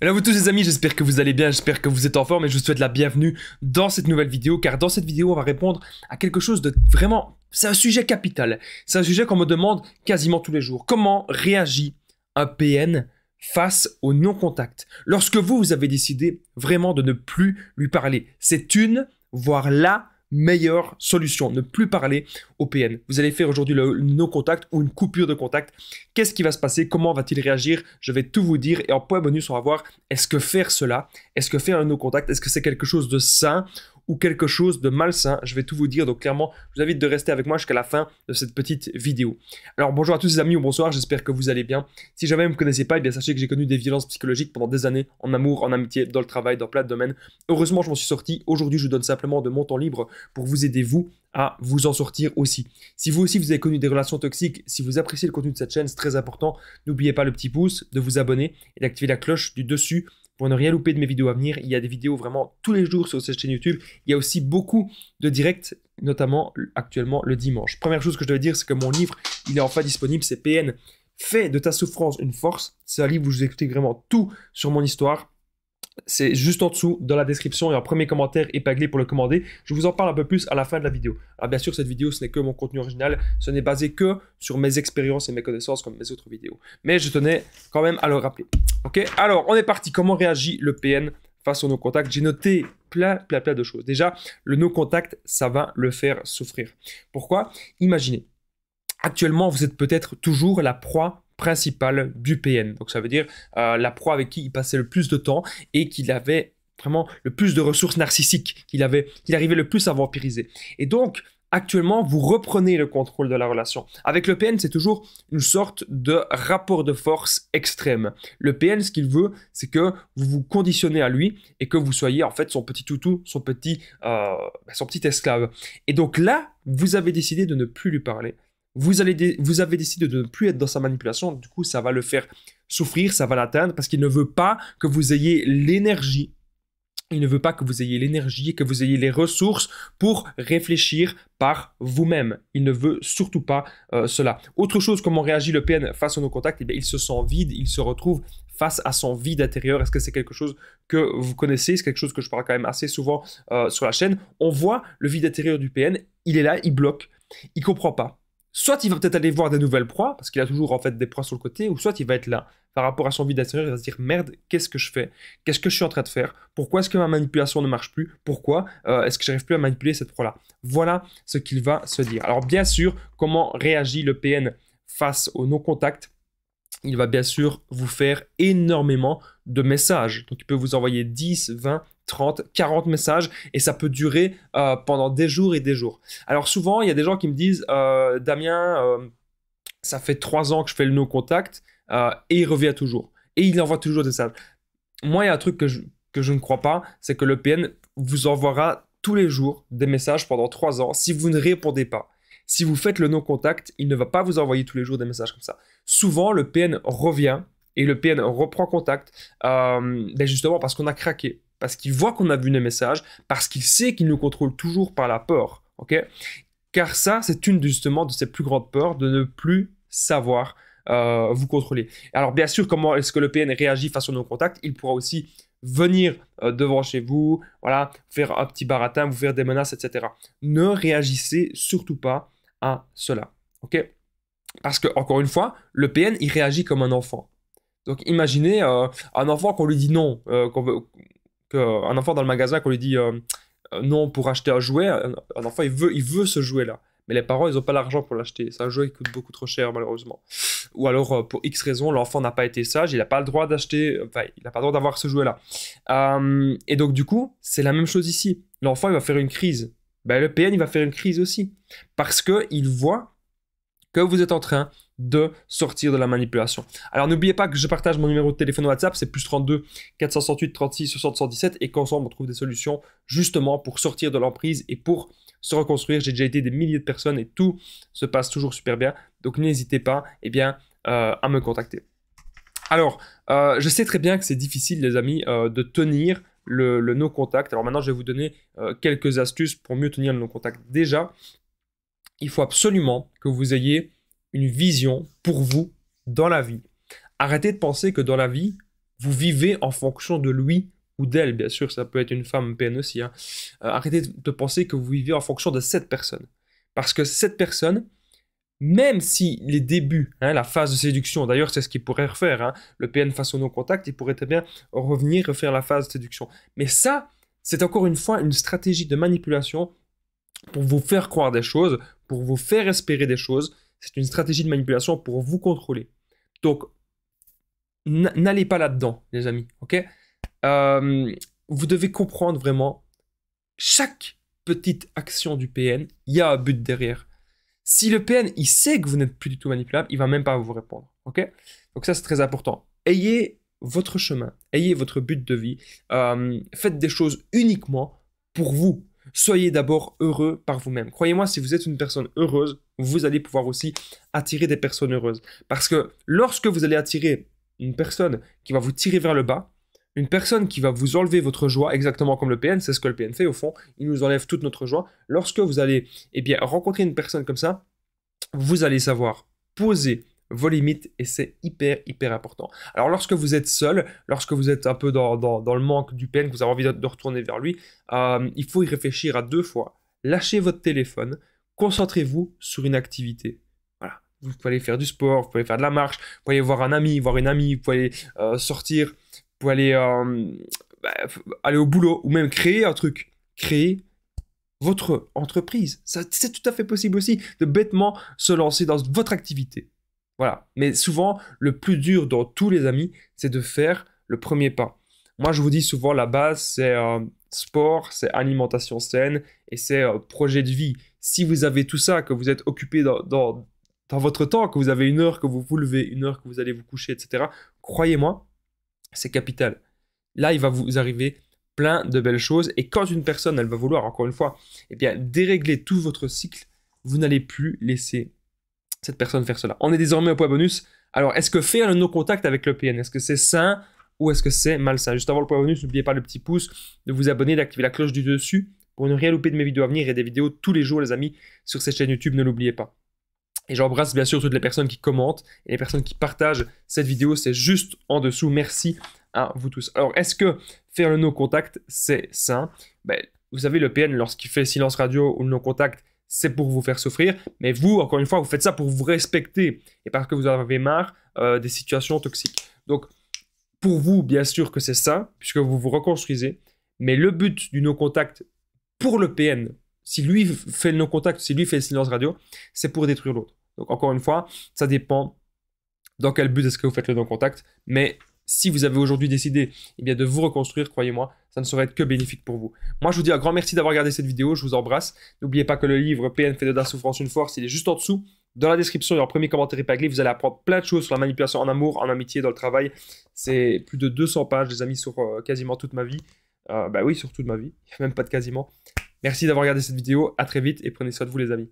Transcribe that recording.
Hello vous tous les amis, j'espère que vous allez bien, j'espère que vous êtes en forme et je vous souhaite la bienvenue dans cette nouvelle vidéo car dans cette vidéo on va répondre à quelque chose de vraiment... C'est un sujet capital, c'est un sujet qu'on me demande quasiment tous les jours. Comment réagit un PN face au non-contact Lorsque vous, vous avez décidé vraiment de ne plus lui parler, c'est une, voire la meilleure solution, ne plus parler au PN. Vous allez faire aujourd'hui le no-contact ou une coupure de contact. Qu'est-ce qui va se passer Comment va-t-il réagir Je vais tout vous dire et en point bonus, on va voir est-ce que faire cela, est-ce que faire un no-contact, est-ce que c'est quelque chose de sain ou quelque chose de malsain. Je vais tout vous dire, donc clairement, je vous invite de rester avec moi jusqu'à la fin de cette petite vidéo. Alors bonjour à tous les amis ou bonsoir, j'espère que vous allez bien. Si jamais vous ne me connaissez pas, eh bien sachez que j'ai connu des violences psychologiques pendant des années, en amour, en amitié, dans le travail, dans plein de domaines. Heureusement, je m'en suis sorti. Aujourd'hui, je vous donne simplement de mon temps libre pour vous aider, vous, à vous en sortir aussi. Si vous aussi vous avez connu des relations toxiques, si vous appréciez le contenu de cette chaîne, c'est très important, n'oubliez pas le petit pouce, de vous abonner et d'activer la cloche du dessus pour ne rien louper de mes vidéos à venir. Il y a des vidéos vraiment tous les jours sur cette chaîne YouTube. Il y a aussi beaucoup de directs, notamment actuellement le dimanche. Première chose que je dois dire, c'est que mon livre, il est enfin disponible, c'est PN. Fais de ta souffrance une force. C'est un livre où vous écoutez vraiment tout sur mon histoire c'est juste en dessous dans la description et en premier commentaire épinglé pour le commander. Je vous en parle un peu plus à la fin de la vidéo. Alors bien sûr, cette vidéo, ce n'est que mon contenu original, ce n'est basé que sur mes expériences et mes connaissances comme mes autres vidéos. Mais je tenais quand même à le rappeler. Ok Alors, on est parti. Comment réagit le PN face au nos contact J'ai noté plein, plein, plein de choses. Déjà, le no-contact, ça va le faire souffrir. Pourquoi Imaginez, actuellement, vous êtes peut-être toujours la proie principale du PN. Donc ça veut dire euh, la proie avec qui il passait le plus de temps et qu'il avait vraiment le plus de ressources narcissiques, qu'il qu'il arrivait le plus à vampiriser. Et donc actuellement, vous reprenez le contrôle de la relation. Avec le PN, c'est toujours une sorte de rapport de force extrême. Le PN, ce qu'il veut, c'est que vous vous conditionnez à lui et que vous soyez en fait son petit toutou, son petit, euh, son petit esclave. Et donc là, vous avez décidé de ne plus lui parler vous, allez vous avez décidé de ne plus être dans sa manipulation, du coup ça va le faire souffrir, ça va l'atteindre parce qu'il ne veut pas que vous ayez l'énergie. Il ne veut pas que vous ayez l'énergie, et que vous ayez les ressources pour réfléchir par vous-même. Il ne veut surtout pas euh, cela. Autre chose, comment réagit le PN face à nos contacts eh bien, Il se sent vide, il se retrouve face à son vide intérieur. Est-ce que c'est quelque chose que vous connaissez C'est quelque chose que je parle quand même assez souvent euh, sur la chaîne. On voit le vide intérieur du PN, il est là, il bloque, il comprend pas soit il va peut-être aller voir des nouvelles proies, parce qu'il a toujours en fait des proies sur le côté, ou soit il va être là, par rapport à son vide intérieur, il va se dire merde, qu'est-ce que je fais Qu'est-ce que je suis en train de faire Pourquoi est-ce que ma manipulation ne marche plus Pourquoi euh, est-ce que j'arrive plus à manipuler cette proie-là Voilà ce qu'il va se dire. Alors bien sûr, comment réagit le PN face au non-contact il va bien sûr vous faire énormément de messages. Donc il peut vous envoyer 10, 20, 30, 40 messages et ça peut durer euh, pendant des jours et des jours. Alors souvent, il y a des gens qui me disent euh, Damien, euh, ça fait 3 ans que je fais le no contact et il revient toujours. Et il envoie toujours des messages. Moi, il y a un truc que je, ne crois pas c'est que le PN vous envoiera tous les jours des messages pendant 3 ans si vous ne répondez pas. Si vous faites le non contact, il ne va pas vous envoyer tous les jours des messages comme ça. Souvent, le PN revient et le PN reprend contact, ben justement parce qu'on a craqué, parce qu'il voit qu'on a vu nos messages, parce qu'il sait qu'il nous contrôle toujours par la peur. ok Car ça, c'est une justement de ses plus grandes peurs, de ne plus savoir euh, vous contrôler. Alors bien sûr, comment est-ce que le PN réagit face à nos contacts Il pourra aussi venir euh, devant chez vous, voilà, faire un petit baratin, vous faire des menaces, etc. Ne réagissez surtout pas à cela. ok Parce que, encore une fois, le PN, il réagit comme un enfant. Donc imaginez euh, un enfant qu'on lui dit non, qu'on veut un enfant dans le magasin, qu'on lui dit euh, euh, non pour acheter un jouet, un, enfant il veut, il veut ce jouet-là. Mais les parents, ils n'ont pas l'argent pour l'acheter. C'est un jouet qui coûte beaucoup trop cher, malheureusement. Ou alors, euh, pour X raison l'enfant n'a pas été sage, il n'a pas le droit d'acheter, enfin, il n'a pas le droit d'avoir ce jouet-là. et donc, du coup, c'est la même chose ici. L'enfant, il va faire une crise. Ben, le PN, il va faire une crise aussi. Parce qu'il voit que vous êtes en train de sortir de la manipulation. Alors n'oubliez pas que je partage mon numéro de téléphone WhatsApp, c'est plus 32 468 36 60 et qu'ensemble on trouve des solutions justement pour sortir de l'emprise et pour se reconstruire. J'ai déjà aidé des milliers de personnes et tout se passe toujours super bien. Donc n'hésitez pas eh bien, euh, à me contacter. Alors, euh, je sais très bien que c'est difficile les amis euh, de tenir le, le no-contact. Alors maintenant je vais vous donner quelques astuces pour mieux tenir le no-contact. Déjà, il faut absolument que vous ayez une vision pour vous dans la vie. Arrêtez de penser que dans la vie, vous vivez en fonction de lui ou d'elle. Bien sûr, ça peut être une femme PN aussi. Hein. Euh, arrêtez de penser que vous vivez en fonction de cette personne. Parce que cette personne, même si les débuts, hein, la phase de séduction, d'ailleurs c'est ce qu'il pourrait refaire, hein, le PN face au non-contact, il pourrait très bien revenir refaire la phase de séduction. Mais ça, c'est encore une fois une stratégie de manipulation pour vous faire croire des choses, pour vous faire espérer des choses, c'est une stratégie de manipulation pour vous contrôler. Donc, n'allez pas là-dedans, les amis. Ok euh, Vous devez comprendre vraiment chaque petite action du PN. Il y a un but derrière. Si le PN il sait que vous n'êtes plus du tout manipulable, il va même pas vous répondre. Ok Donc ça c'est très important. Ayez votre chemin, ayez votre but de vie. Euh, faites des choses uniquement pour vous. Soyez d'abord heureux par vous-même. Croyez-moi, si vous êtes une personne heureuse, vous allez pouvoir aussi attirer des personnes heureuses. Parce que lorsque vous allez attirer une personne qui va vous tirer vers le bas, une personne qui va vous enlever votre joie, exactement comme le PN, c'est ce que le PN fait au fond, il nous enlève toute notre joie. Lorsque vous allez eh bien, rencontrer une personne comme ça, vous allez savoir poser vos limites et c'est hyper hyper important. Alors lorsque vous êtes seul, lorsque vous êtes un peu dans, le manque du PN, que vous avez envie de, retourner vers lui, euh, il faut y réfléchir à deux fois. Lâchez votre téléphone, concentrez-vous sur une activité. Voilà. Vous pouvez aller faire du sport, vous pouvez faire de la marche, vous pouvez aller voir un ami, voir une amie, vous pouvez euh, sortir, vous pouvez aller, euh, bah, aller au boulot ou même créer un truc. Créer votre entreprise. C'est tout à fait possible aussi de bêtement se lancer dans votre activité. Voilà. Mais souvent, le plus dur dans tous les amis, c'est de faire le premier pas. Moi, je vous dis souvent, la base, c'est euh, sport, c'est alimentation saine et c'est euh, projet de vie. Si vous avez tout ça, que vous êtes occupé dans, dans, votre temps, que vous avez une heure que vous vous levez, une heure que vous allez vous coucher, etc., croyez-moi, c'est capital. Là, il va vous arriver plein de belles choses. Et quand une personne, elle va vouloir, encore une fois, eh bien, dérégler tout votre cycle, vous n'allez plus laisser cette personne faire cela. On est désormais au point bonus. Alors, est-ce que faire le no-contact avec le PN, est-ce que c'est sain ou est-ce que c'est malsain. Juste avant le point bonus, n'oubliez pas le petit pouce, de vous abonner, d'activer la cloche du dessus pour ne rien louper de mes vidéos à venir et des vidéos tous les jours, les amis, sur cette chaîne YouTube, ne l'oubliez pas. Et j'embrasse bien sûr toutes les personnes qui commentent et les personnes qui partagent cette vidéo, c'est juste en dessous. Merci à vous tous. Alors, est-ce que faire le no-contact, c'est sain ben, Vous savez, le PN, lorsqu'il fait silence radio ou le no-contact, c'est pour vous faire souffrir. Mais vous, encore une fois, vous faites ça pour vous respecter et parce que vous en avez marre euh, des situations toxiques. Donc, pour vous, bien sûr que c'est ça, puisque vous vous reconstruisez. Mais le but du non contact pour le PN, si lui fait le non contact si lui fait le silence radio, c'est pour détruire l'autre. Donc encore une fois, ça dépend dans quel but est-ce que vous faites le non-contact. Mais si vous avez aujourd'hui décidé eh bien, de vous reconstruire, croyez-moi, ça ne saurait être que bénéfique pour vous. Moi, je vous dis un grand merci d'avoir regardé cette vidéo, je vous embrasse. N'oubliez pas que le livre PN fait de la souffrance une force, il est juste en dessous. Dans la description et en premier commentaire épinglé, vous allez apprendre plein de choses sur la manipulation en amour, en amitié, dans le travail. C'est plus de 200 pages, les amis, sur euh, quasiment toute ma vie. Ben bah oui, sur toute ma vie. il Même pas de quasiment. Merci d'avoir regardé cette vidéo. À très vite et prenez soin de vous, les amis.